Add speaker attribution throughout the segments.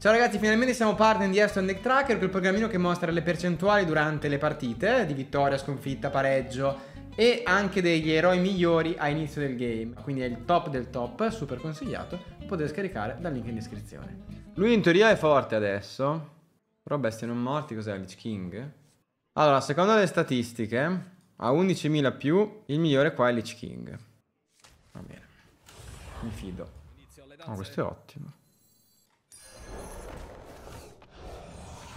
Speaker 1: Ciao ragazzi, finalmente siamo partner di Aston Deck Tracker, quel programmino che mostra le percentuali durante le partite, di vittoria, sconfitta, pareggio e anche degli eroi migliori a inizio del game. Quindi è il top del top, super consigliato, potete scaricare dal link in descrizione. Lui in teoria è forte adesso, però bestie non morti cos'è, Lich King? Allora, secondo le statistiche, a 11.000 più, il migliore qua è Lich King. Va bene, mi fido. Oh, questo è ottimo.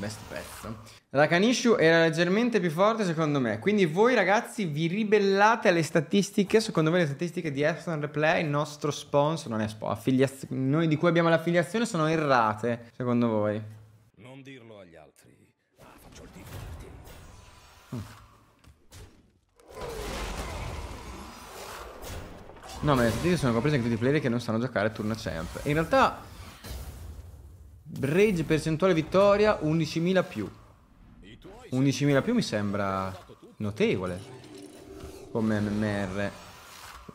Speaker 1: Best pezzo. Rakanishu era leggermente più forte secondo me. Quindi voi ragazzi vi ribellate alle statistiche. Secondo voi le statistiche di Epson Replay, il nostro sponsor, non è sponsor, noi di cui abbiamo l'affiliazione sono errate, secondo voi. Non dirlo agli altri, ma ah, faccio il tifo No, ma le statistiche sono comprese anche tutti i player che non sanno giocare turno champ. in realtà Bridge percentuale vittoria 11.000 più 11.000 più mi sembra notevole come MMR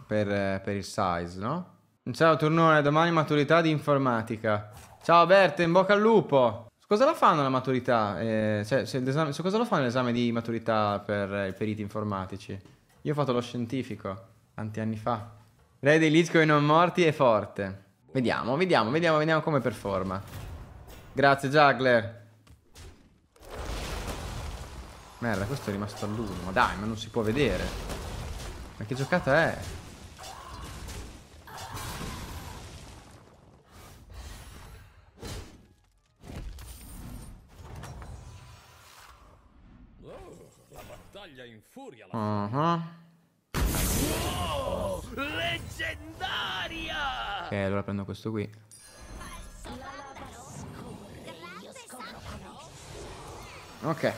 Speaker 1: per, per il size, no? Ciao Turnone, domani maturità di informatica Ciao Berte, in bocca al lupo Cosa la fanno la maturità? Eh, cioè, se se cosa lo fanno l'esame di maturità per eh, i eh, periti informatici? Io ho fatto lo scientifico, tanti anni fa Re dei lead non morti è forte Vediamo, vediamo, vediamo, vediamo come performa Grazie Juggler. Merda, questo è rimasto all'uno. Ma dai, ma non si può vedere. Ma che giocata è? Uh -huh. oh, leggendaria! Ok, allora prendo questo qui. Ok.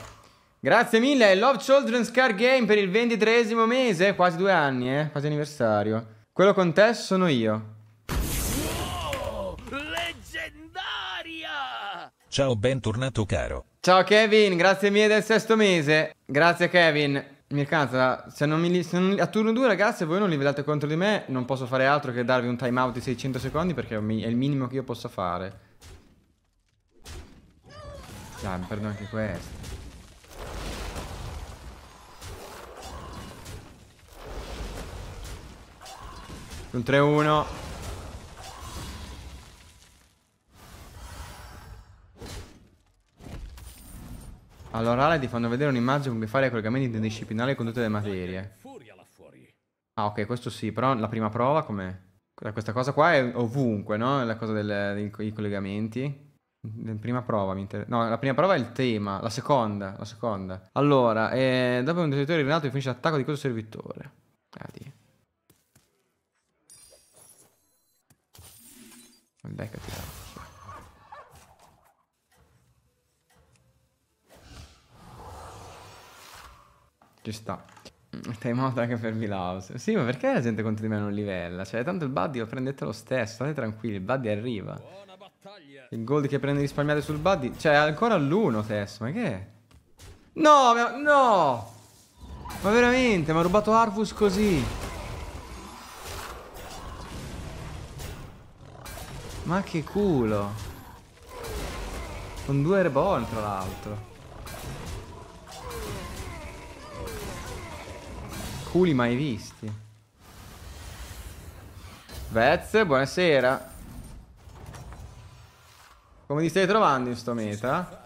Speaker 1: Grazie mille, Love Children's Car Game per il ventitresimo mese, quasi due anni, eh, quasi anniversario. Quello con te sono io. Wow, leggendaria! Ciao, bentornato caro. Ciao Kevin, grazie mille del sesto mese. Grazie Kevin. Mirkanza, se non mi se non, a turno 2 ragazzi voi non li vedate contro di me, non posso fare altro che darvi un timeout di 600 secondi perché è il minimo che io possa fare. Dai, ah, mi perdo anche questo. Un 3-1. All'orale ti fanno vedere un'immagine come fare i collegamenti interdisciplinari con tutte le materie. Ah, ok, questo sì, però la prima prova come... Questa cosa qua è ovunque, no? La cosa dei collegamenti prima prova mi interessa. No, la prima prova è il tema, la seconda, la seconda. Allora, eh, dopo un territorio rivelato finisce l'attacco di questo servitore. Adi. Ah, Dai, Ci sta. Mm, Time out anche per Milhouse. Sì, ma perché la gente contro di me non livella? Cioè, tanto il buddy lo prendete lo stesso, state tranquilli, il buddy arriva. Il gold che prende risparmiate sul buddy. Cioè, ancora l'uno, Tess, ma che è? No, ma, no! Ma veramente, mi ha rubato Arvus così. Ma che culo. Con due airball, tra l'altro. Culi mai visti. Vez, buonasera. Come ti stai trovando in sto meta?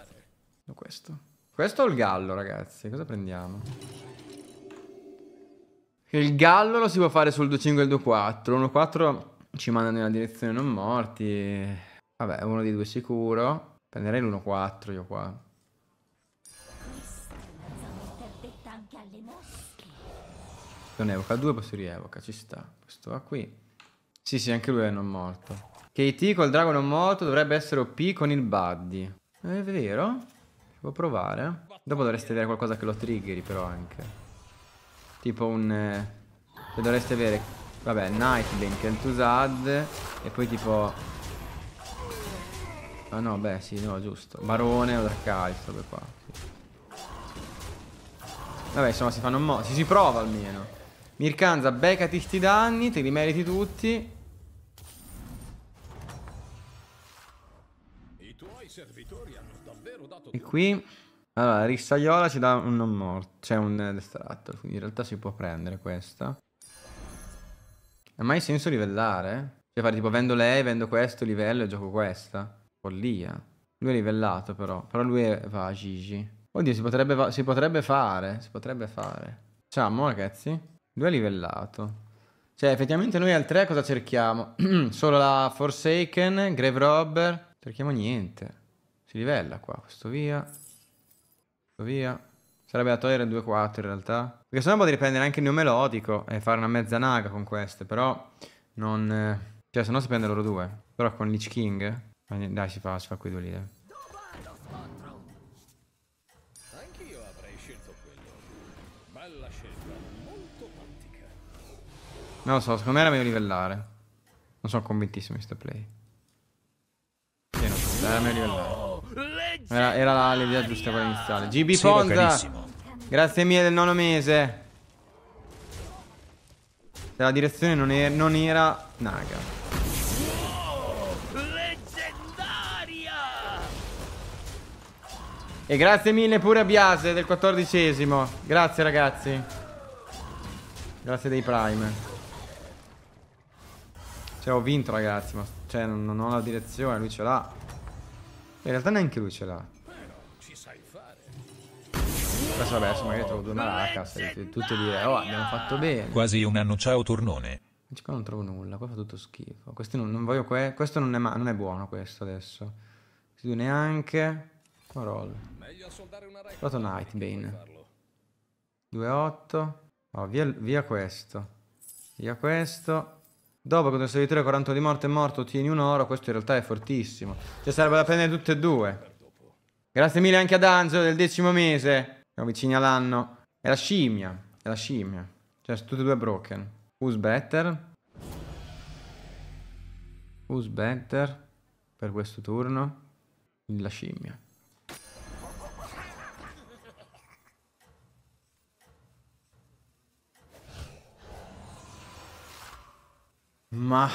Speaker 1: Questo. Questo o il gallo, ragazzi? Cosa prendiamo? Il gallo lo si può fare sul 2-5 e il 2-4. 1-4 ci manda nella direzione non morti. Vabbè, uno di due sicuro. Prenderei l'1-4 io qua. Non evoca 2, poi si rievoca, ci sta. Questo va qui. Sì, sì, anche lui è non morto. KT col drago non morto dovrebbe essere OP con il buddy. È vero? Ci può provare. Dopo dovreste avere qualcosa che lo triggeri però anche. Tipo un... Eh, dovreste avere... Vabbè, Nightbane, Kentusad e poi tipo... Ah no, beh, sì, no, giusto. Barone o Drakkais, vabbè qua. Sì. Vabbè, insomma, si fanno un mo... Si, si prova almeno. Mirkanza, beccati sti danni, te li meriti tutti. E qui... Allora, Rissaiola ci dà un non morto, cioè un destratto, quindi in realtà si può prendere questa. Ha mai senso livellare? Cioè fare tipo vendo lei, vendo questo livello e gioco questa? Follia. Lui è livellato però, però lui è... va a Gigi. Oddio, si potrebbe, si potrebbe fare, si potrebbe fare. Facciamo ragazzi, lui è livellato. Cioè effettivamente noi al 3 cosa cerchiamo? Solo la Forsaken, Grave Robber... Cerchiamo niente. Si livella qua, questo via. Questo via. Sarebbe da togliere 2-4 in realtà. Perché sennò potrei prendere anche il mio melodico e fare una mezza naga con queste, però non... Eh, cioè, sennò si prende loro due. Però con Lich King... Dai, si fa, si fa qui due lì, Non lo so, secondo me era meglio livellare. Non sono convintissimo di questo play. Dammi eh, arrivare. Era, era l'idea giusta per iniziare. GB sì, Ponza. Grazie mille del nono mese. Se la direzione non, er non era Naga. Oh, E grazie mille pure a Biase del quattordicesimo. Grazie ragazzi. Grazie dei prime. Cioè ho vinto ragazzi, ma cioè, non ho la direzione, lui ce l'ha. In realtà neanche lui ce l'ha. Adesso vabbè, adesso magari trovo due malacas, tutte dire, oh abbiamo fatto bene. Quasi un anno ciao tornone. Qua non trovo nulla, qua fa tutto schifo. Questo non, non voglio que questo non è, non è, buono questo adesso. Questi due neanche. Qua roll. Trovato Nightbane. 2-8. Oh, via, via questo. Via questo. Dopo con il servitore 40 di morte è morto, ottieni un oro. Questo in realtà è fortissimo. Cioè sarebbe da prendere tutte e due. Grazie mille anche ad Angelo del decimo mese. Siamo vicini all'anno. È la scimmia. È la scimmia. Cioè, sono tutte e due broken. Who's better? Who's better? Per questo turno. La scimmia. Ma...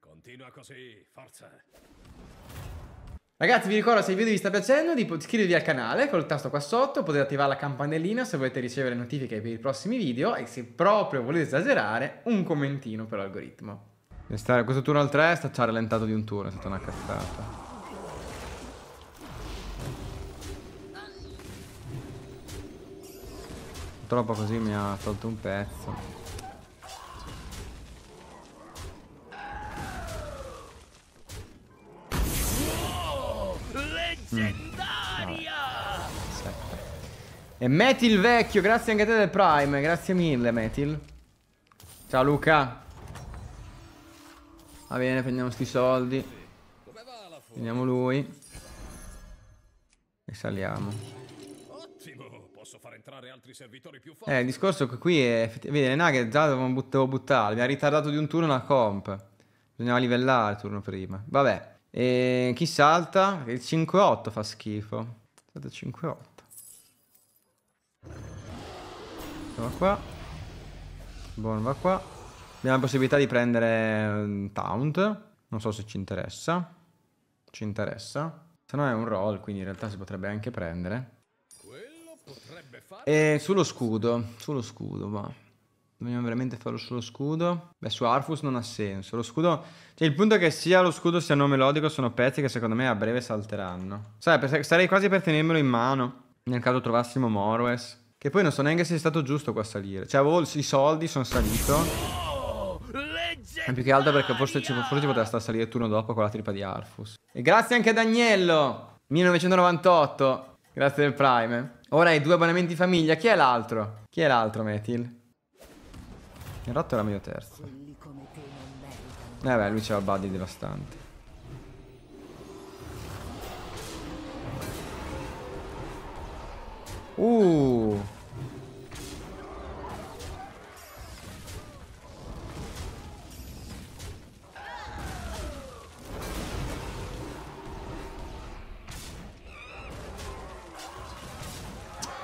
Speaker 1: Continua così, forza. Ragazzi vi ricordo se il video vi sta piacendo di iscrivervi al canale col tasto qua sotto, potete attivare la campanellina se volete ricevere notifiche per i prossimi video e se proprio volete esagerare un commentino per l'algoritmo. Questo turno al 3 sta già rallentato di un turno, è stata una cazzata. Purtroppo così mi ha tolto un pezzo. Leggendaria! Mm. Ah, e Metil vecchio, grazie anche a te del Prime, grazie mille Metil. Ciao Luca. Va bene, prendiamo sti soldi. Prendiamo lui. E saliamo. Eh, il discorso che qui è... Vedi, le nugget già dovevo buttare. Mi ha ritardato di un turno la comp. Bisognava livellare il turno prima. Vabbè. E chi salta? Il 5-8 fa schifo. Salta 5-8. Va qua. Buon va qua. Abbiamo la possibilità di prendere un mm, taunt. Non so se ci interessa. Ci interessa. Se no è un roll, quindi in realtà si potrebbe anche prendere. E sullo scudo. Sullo scudo, va. Dobbiamo veramente farlo sullo scudo? Beh, su Arfus non ha senso. Lo scudo... Cioè, il punto è che sia lo scudo sia il nome melodico sono pezzi che secondo me a breve salteranno. Sai, sarei quasi per tenermelo in mano. Nel caso trovassimo Morwes. Che poi non so neanche se è stato giusto qua salire. Cioè, avevo i soldi, sono salito. Oh, e più che altro perché forse ci, forse ci poteva stare a salire il turno dopo con la tripa di Arfus. E grazie anche ad Agnello! 1998. Grazie del Prime. Ora hai due abbonamenti famiglia. Chi è l'altro? Chi è l'altro, Metil? Il ratto era mio terzo. Eh beh, lui c'è il buddy devastante. Uh!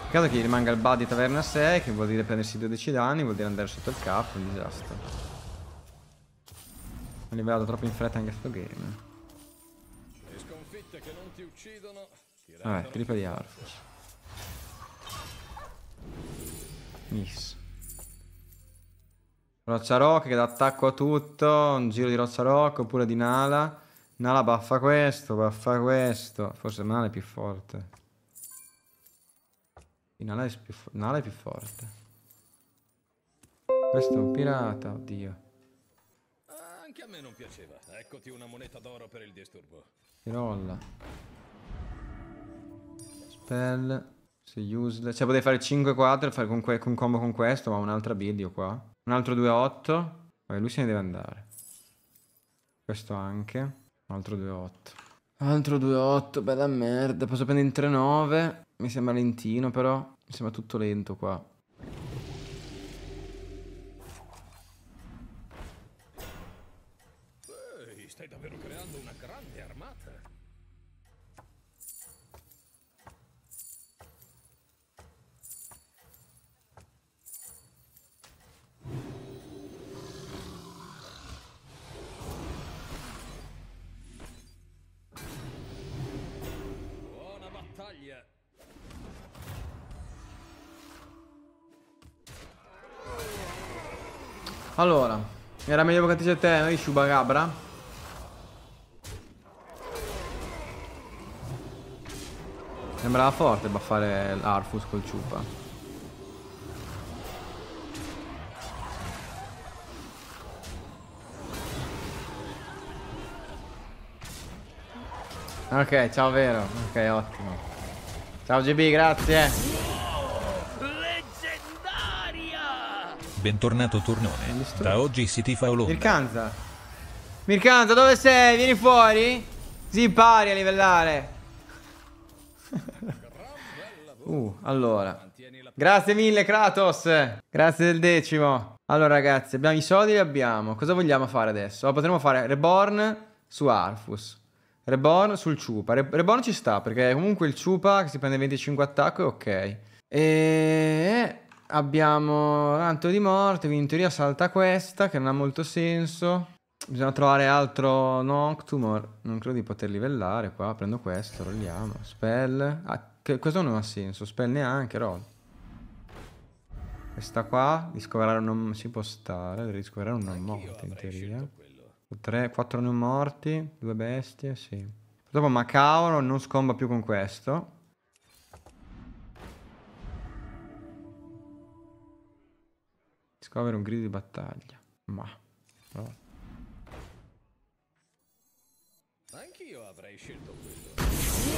Speaker 1: Peccato che gli rimanga il bad di Taverna 6, che vuol dire prendersi 12 danni, vuol dire andare sotto il capo, un disastro. Ho liberato troppo in fretta anche sto game. Vabbè, trippa di Arfus. Miss. Roccia Rock che dà attacco a tutto, un giro di Roccia Rock oppure di Nala. Nala baffa questo, baffa questo. Forse Nala è più forte. Nala è, più Nala è più forte. Questo è un pirata, oddio. Anche a me non piaceva. Eccoti una moneta d'oro per il disturbo. Tirolla. Spell. Se useless. Cioè potevi fare 5-4 fare con un combo con questo, ma un'altra build qua. Un altro 2-8. Vabbè, lui se ne deve andare. Questo anche. Un altro 2-8. Altro 2-8, bella merda. Posso prendere in 3-9. Mi sembra lentino però. Mi sembra tutto lento qua. Era meglio che portarci a te, noi Shubagabra. Sembrava forte baffare l'Arfus col ciupa. Ok, ciao vero. Ok, ottimo. Ciao GB, grazie. bentornato Tornone. Da oggi si tifa Olonda. Mircanza. Mircanza, dove sei? Vieni fuori? Si impari a livellare. uh, allora. Grazie mille, Kratos. Grazie del decimo. Allora, ragazzi, abbiamo i soldi, li abbiamo. Cosa vogliamo fare adesso? Potremmo fare Reborn su Arfus. Reborn sul Ciupa. Re Reborn ci sta, perché comunque il Ciupa che si prende 25 attacco è ok. E... Abbiamo l'anto di morte, quindi in teoria salta questa, che non ha molto senso. Bisogna trovare altro Noctumor. Non credo di poter livellare qua. Prendo questo, rolliamo. Spell. Ah, che, questo non ha senso. Spell neanche, roll. Questa qua, discoverare non si può stare, deve discoverare un non morto in teoria. 3, 4 non morti, due bestie, sì. Dopo Macauro non scomba più con questo. Scovere un grido di battaglia. Ma... Oh. Anch'io avrei scelto quello.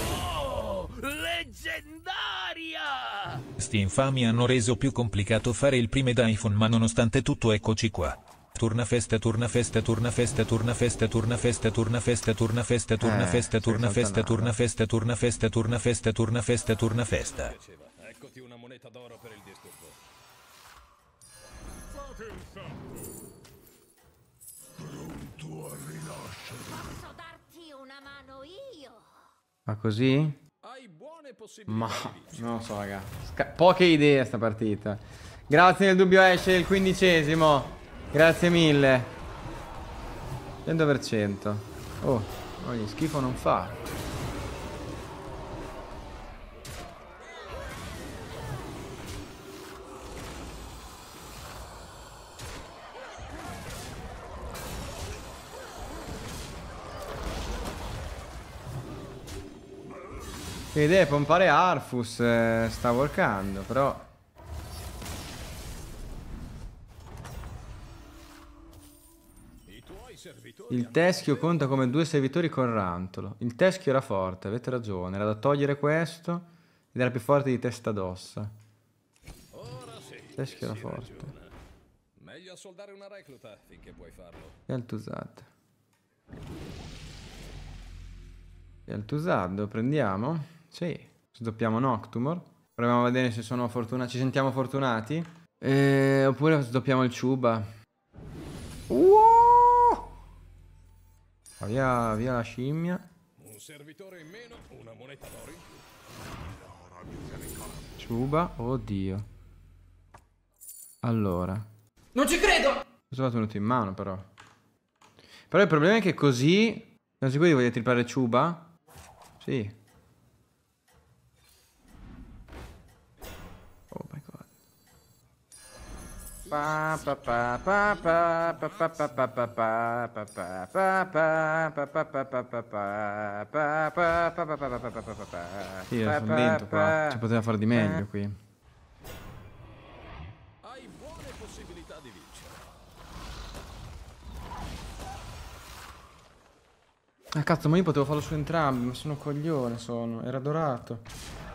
Speaker 1: Wow! Leggendaria! Sti infami hanno reso più complicato fare il prime iPhone ma nonostante tutto eccoci qua. Turna festa, turna festa, turna festa, turna festa, turna festa, turna festa, turna festa, turna festa, turna festa, turna festa, turna festa, turna festa, turna festa, turna festa. Eccoti una moneta d'oro per il disturbo. Sparate un sacco! Pronto a rilascere! Posso darti una mano io? Ma così? Ma non lo so, raga. Sca poche idee sta partita. Grazie nel dubbio esce il quindicesimo. Grazie mille. 100%. Oh, ogni schifo non fa. Che idea pompare Arfus eh, Sta workando però Il teschio conta come due servitori con rantolo. Il teschio era forte, avete ragione. Era da togliere questo ed era più forte di testa d'ossa. Il teschio era forte. Meglio assoldare una recluta finché puoi farlo. E Altusad. E Altusad lo prendiamo. Sì, sdoppiamo Noctumor. Proviamo a vedere se sono fortunati. Ci sentiamo fortunati. Eh, oppure sdoppiamo il Chuba. Wow! Via, via la scimmia. Un servitore in meno, una moneta d'oro in più. Ciuba, oddio. Allora. Non ci credo! Cosa l'ha tenuto in mano però. Però il problema è che così... Siamo sicuri che voglia trippare Chuba? Sì. Sì, sono lento qua. Ci poteva fare di meglio qui. Hai buone possibilità di vincere. Ah cazzo, ma io potevo farlo su entrambi, ma sono coglione sono. Era dorato.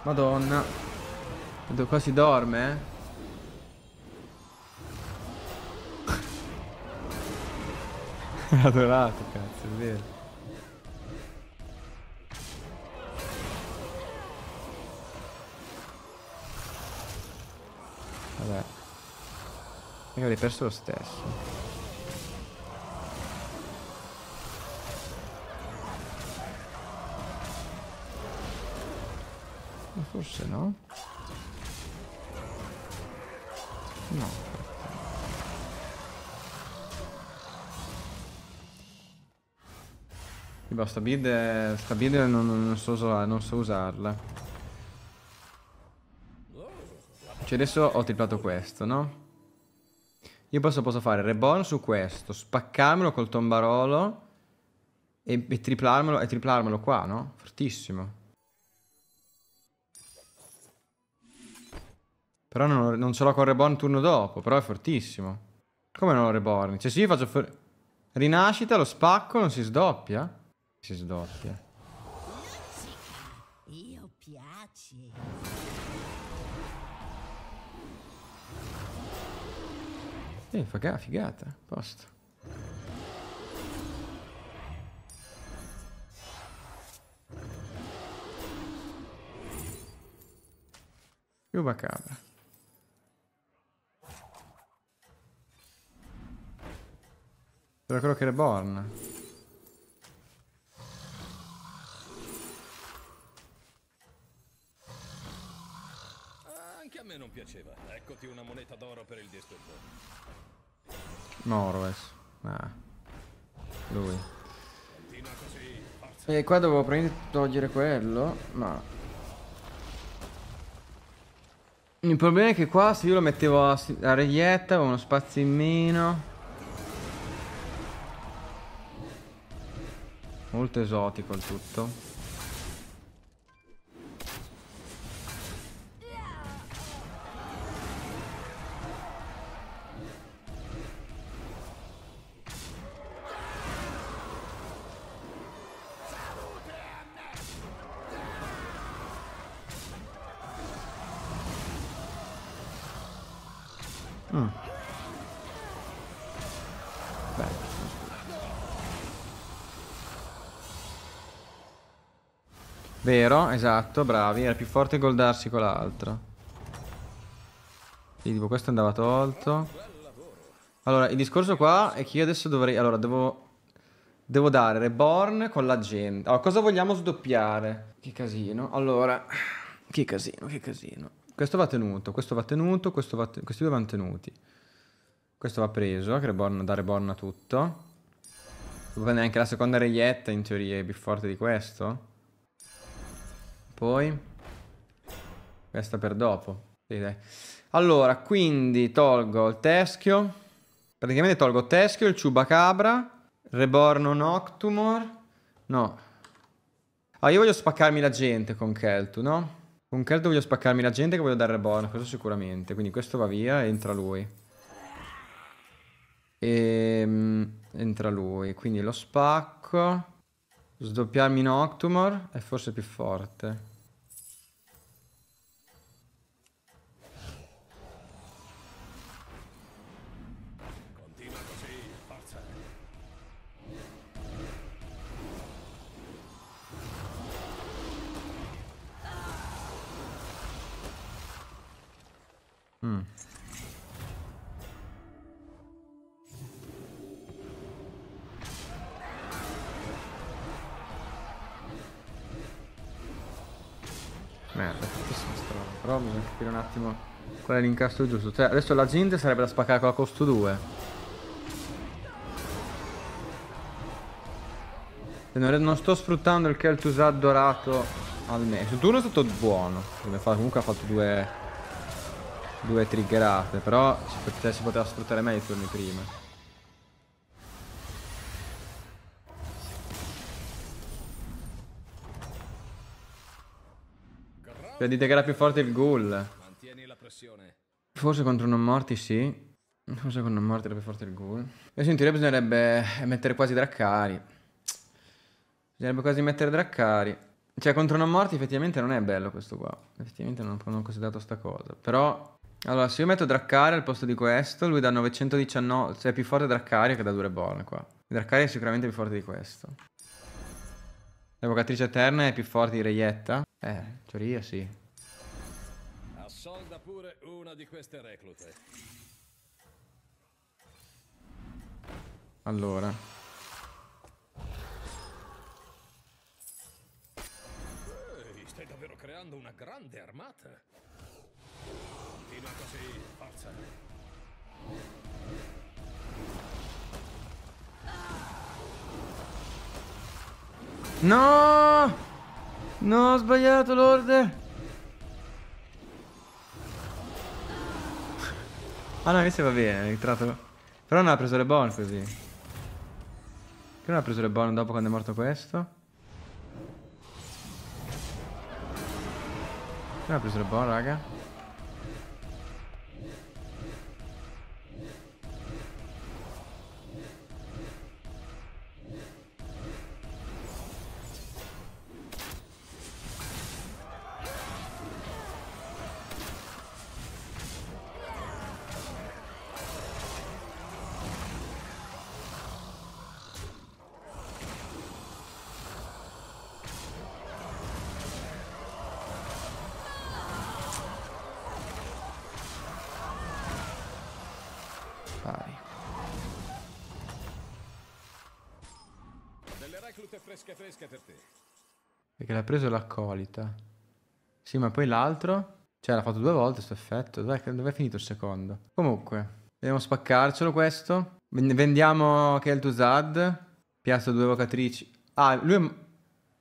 Speaker 1: Madonna. Vedo qua si dorme, eh. adorato dorato, cazzo, è vero. Vabbè. Io avrei perso lo stesso. Ma forse no? No. boh, sta build, è... sta build non, non, so usarla, non so usarla. Cioè adesso ho triplato questo, no? Io posso, posso fare reborn su questo, spaccarmelo col tombarolo e, e, triplarmelo, e triplarmelo qua, no? Fortissimo. Però non, non ce l'ho con reborn turno dopo, però è fortissimo. Come non ho reborn? Cioè se io faccio... Rinascita, lo spacco, non si sdoppia? si sdoppia. Io piaci. Eh, fa figata, posto. Chupacabra. Sembra quello che Reborn. me non piaceva. Eccoti una moneta d'oro per il distruttore. Morves. Ah. Lui. E qua dovevo prendere togliere quello, ma... Il problema è che qua se io lo mettevo a, a reglietta avevo uno spazio in meno. Molto esotico il tutto. Vero, esatto, bravi. Era più forte goldarsi con l'altro. Sì, tipo questo andava tolto. Allora, il discorso qua è che io adesso dovrei... Allora, devo... Devo dare Reborn con l'agenda. Allora, cosa vogliamo sdoppiare? Che casino. Allora, che casino, che casino. Questo va tenuto, questo va tenuto, questo va ten... questi due vanno tenuti. Questo va preso, eh, che Reborn, da Reborn a tutto. Va bene anche la seconda reietta, in teoria, è più forte di questo. Poi... Questa per dopo. Sì, dai. Allora, quindi tolgo il teschio. Praticamente tolgo teschio, il ciubacabra, Reborno Noctumor. No. Ah, io voglio spaccarmi la gente con Keltu, no? Con Keltu voglio spaccarmi la gente che voglio dare Reborn, questo sicuramente. Quindi questo va via entra lui. E... Ehm, entra lui, quindi lo spacco. Sdoppiarmi in Octumor è forse più forte. capire un attimo qual è l'incastro giusto. Cioè, adesso la gente sarebbe da spaccare con la costo 2. Non, non sto sfruttando il Kel'Thuzad dorato al me. turno è stato buono. Comunque ha fatto due, due triggerate. Però cioè, si poteva sfruttare meglio i turni prima. Cioè, dite che era più forte il ghoul. Forse contro non morti sì. Forse con non morti era più forte il ghoul. Io sentire bisognerebbe mettere quasi Draccari. Bisognerebbe quasi mettere Draccari. Cioè, contro non morti effettivamente non è bello questo qua. Effettivamente non, ho considerato sta cosa. Però... Allora, se io metto Draccari al posto di questo, lui da 919... Cioè, è più forte Draccari che da Dureborn qua. Draccari è sicuramente più forte di questo. L'evocatrice eterna è più forte di Reietta. Eh, in teoria sì. Assolda pure una di queste reclute. Allora. Ehi, stai davvero creando una grande armata. Continua così, forza. No! No, ho sbagliato l'order. Ah no, invece va bene, è entrato... Però non ha preso le bon così. Che non ha preso le bon dopo quando è morto questo? Che non ha preso le bon, raga? fresca fresca per te. Perché l'ha preso l'accolita. Sì, ma poi l'altro... Cioè, l'ha fatto due volte questo effetto. Dov'è, dov'è finito il secondo? Comunque, dobbiamo spaccarcelo questo. Vendiamo che è il Tuzad. Piazza due evocatrici. Ah, lui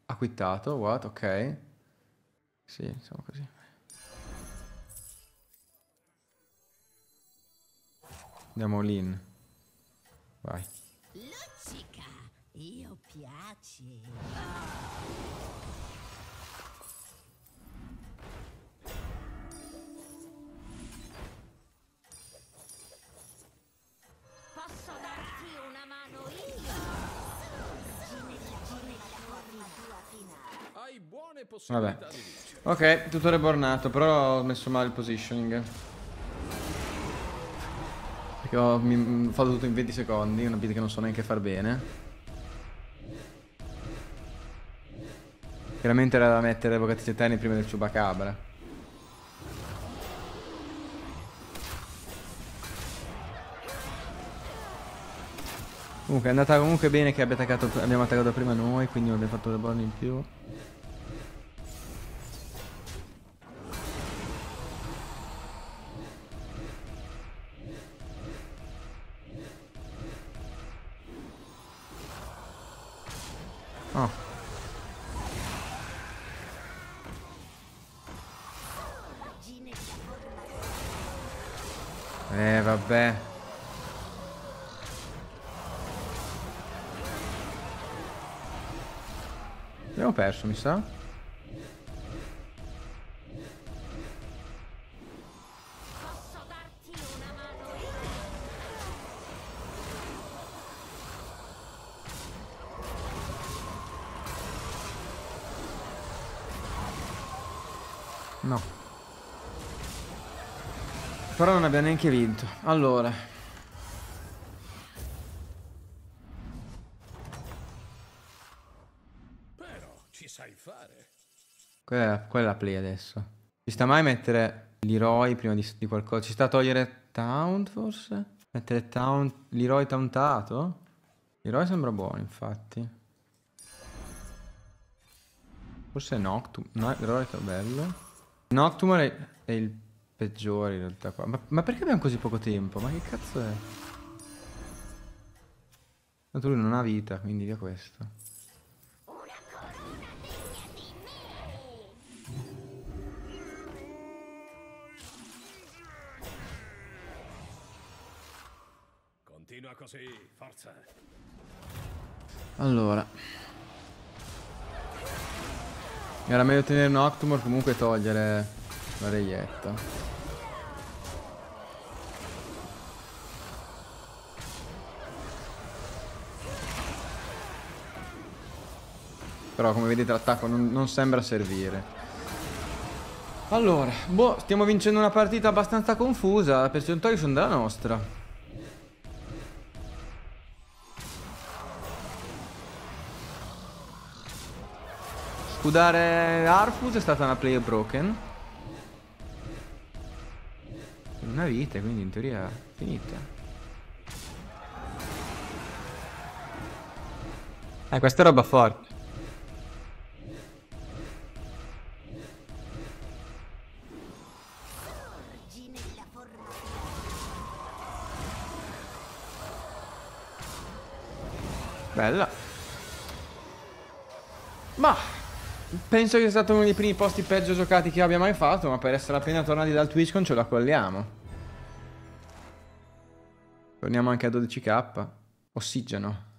Speaker 1: ha quittato. What? Ok. Sì, insomma così. Andiamo all'in. Vai amici. Posso darti una mano io? Hai buone possibilità Vabbè. Ok, tutto rebornato, però ho messo male il positioning. Perché ho, mi, ho fatto tutto in 20 secondi, una bit che non so neanche far bene. Chiaramente era da mettere l'avvocatrice Eterni prima del Ciubacabra. Comunque è andata comunque bene che abbia attaccato, abbiamo attaccato prima noi, quindi non abbiamo fatto due buoni in più. Abbiamo perso, mi sa. No. Però non abbiamo neanche vinto. Allora. Quella è, la, quella è la play adesso. Ci sta mai mettere Leroy prima di, di qualcosa? Ci sta a togliere Town forse? Mettere Town... Leroy Tauntato? Leroy sembra buono infatti. Forse Noctum... No, Leroy è bello. Noctum è, è il peggiore in realtà qua. Ma, ma, perché abbiamo così poco tempo? Ma che cazzo è? Tanto lui non ha vita, quindi via questo. Continua così, forza. Allora. Era meglio tenere un Octomore comunque togliere la reietta. Però come vedete l'attacco non, non sembra servire. Allora, boh, stiamo vincendo una partita abbastanza confusa, la percentuali sono della nostra. Scudare Arfus è stata una player broken. Una vita, quindi in teoria finita. Eh, questa è roba forte. Bella. Ma Penso che sia stato uno dei primi posti peggio giocati che abbia mai fatto, ma per essere appena tornati dal TwitchCon ce la colliamo. Torniamo anche a 12k. Ossigeno.